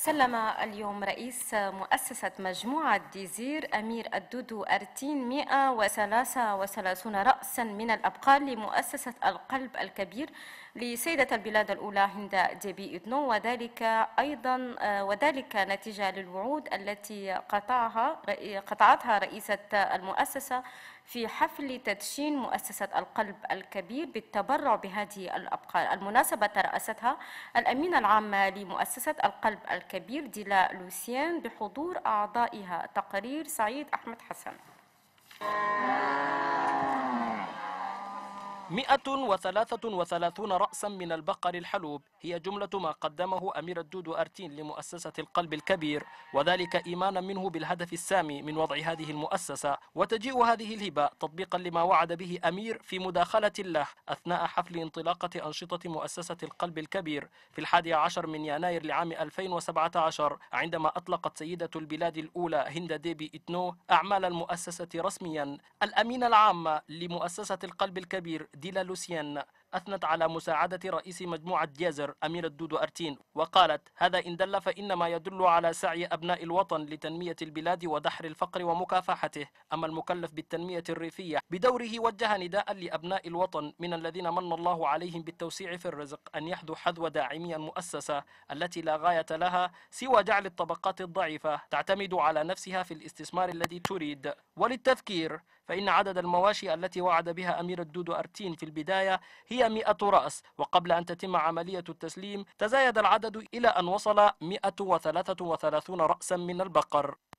سلم اليوم رئيس مؤسسة مجموعة ديزير أمير الدودو أرتين 133 رأسا من الأبقال لمؤسسة القلب الكبير لسيدة البلاد الأولى هند ديبي إدنو وذلك أيضا وذلك نتيجة للوعود التي قطعها قطعتها رئيسة المؤسسة في حفل تدشين مؤسسة القلب الكبير بالتبرع بهذه الأبقال المناسبة ترأستها الأمينة العامة لمؤسسة القلب الكبير كبير ديلا لوسيان بحضور أعضائها تقرير سعيد أحمد حسن 133 رأسا من البقر الحلوب هي جملة ما قدمه أمير الدودو أرتين لمؤسسة القلب الكبير وذلك إيمانا منه بالهدف السامي من وضع هذه المؤسسة وتجيء هذه الهبة تطبيقا لما وعد به أمير في مداخلة له أثناء حفل انطلاقة أنشطة مؤسسة القلب الكبير في الحادي عشر من يناير لعام 2017 عندما أطلقت سيدة البلاد الأولى هند ديبي إتنو أعمال المؤسسة رسميا الأمين العام لمؤسسة القلب الكبير ديلا لوسيان أثنت على مساعدة رئيس مجموعة جازر أمير الدودو أرتين وقالت هذا إن دل فإنما يدل على سعي أبناء الوطن لتنمية البلاد ودحر الفقر ومكافحته أما المكلف بالتنمية الريفية بدوره وجه نداء لأبناء الوطن من الذين من الله عليهم بالتوسيع في الرزق أن يحذو حذو داعمي المؤسسة التي لا غاية لها سوى جعل الطبقات الضعيفة تعتمد على نفسها في الاستثمار الذي تريد وللتذكير فإن عدد المواشي التي وعد بها أمير الدود أرتين في البداية هي 100 رأس وقبل أن تتم عملية التسليم تزايد العدد إلى أن وصل 133 رأسا من البقر